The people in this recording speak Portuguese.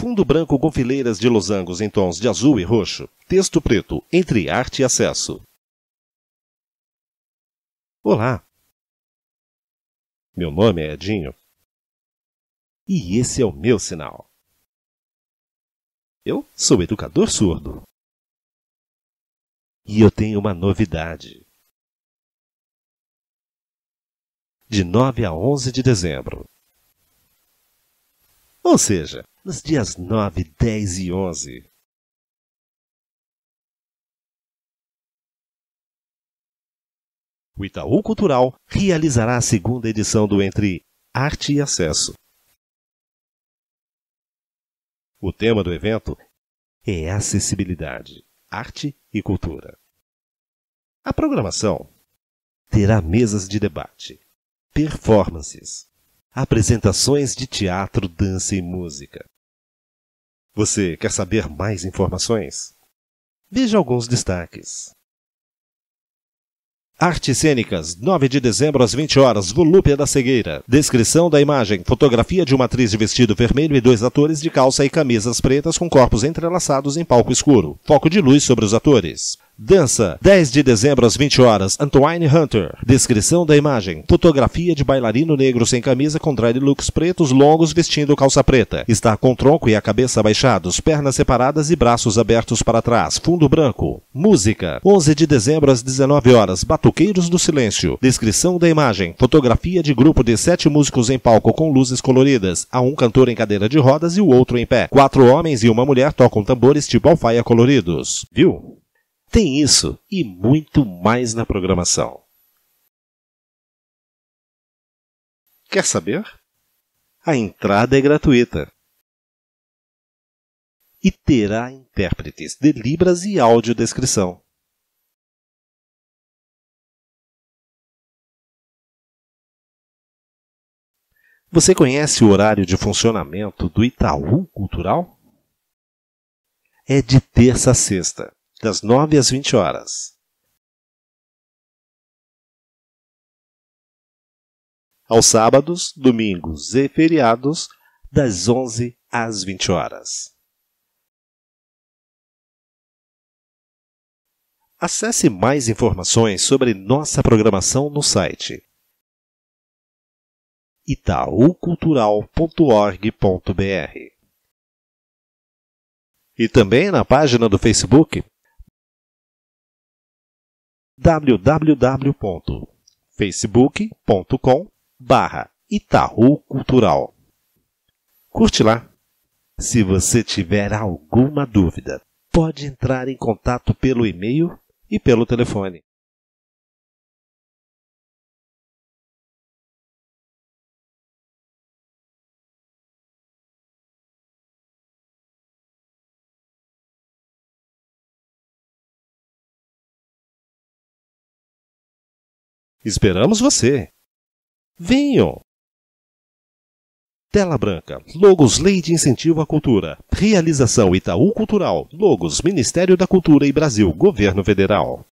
Fundo branco com fileiras de losangos em tons de azul e roxo. Texto preto, entre arte e acesso. Olá! Meu nome é Edinho. E esse é o meu sinal. Eu sou educador surdo. E eu tenho uma novidade. De 9 a 11 de dezembro. Ou seja, nos dias 9, 10 e 11. O Itaú Cultural realizará a segunda edição do Entre Arte e Acesso. O tema do evento é acessibilidade, arte e cultura. A programação terá mesas de debate, performances, apresentações de teatro, dança e música, você quer saber mais informações? Veja alguns destaques. Artes Cênicas, 9 de dezembro às 20 horas, Volúpia da Cegueira. Descrição da imagem: fotografia de uma atriz de vestido vermelho e dois atores de calça e camisas pretas com corpos entrelaçados em palco escuro. Foco de luz sobre os atores. Dança, 10 de dezembro às 20 horas, Antoine Hunter. Descrição da imagem: fotografia de bailarino negro sem camisa com dreadlocks pretos longos vestindo calça preta. Está com tronco e a cabeça abaixados, pernas separadas e braços abertos para trás, fundo branco. Música, 11 de dezembro às 19 horas, Batuqueiros do Silêncio. Descrição da imagem: fotografia de grupo de sete músicos em palco com luzes coloridas, há um cantor em cadeira de rodas e o outro em pé. Quatro homens e uma mulher tocam tambores de balfaia coloridos. Viu? Tem isso e muito mais na programação. Quer saber? A entrada é gratuita e terá intérpretes de Libras e audiodescrição. Você conhece o horário de funcionamento do Itaú Cultural? É de terça a sexta, das 9 às 20 horas. Aos sábados, domingos e feriados, das 11 às 20 horas. Acesse mais informações sobre nossa programação no site itaucultural.org.br e também na página do Facebook www.facebook.com barra Itaú Cultural. Curte lá! Se você tiver alguma dúvida, pode entrar em contato pelo e-mail e pelo telefone. Esperamos você! Venham! Tela Branca, Logos Lei de Incentivo à Cultura, Realização Itaú Cultural, Logos Ministério da Cultura e Brasil, Governo Federal.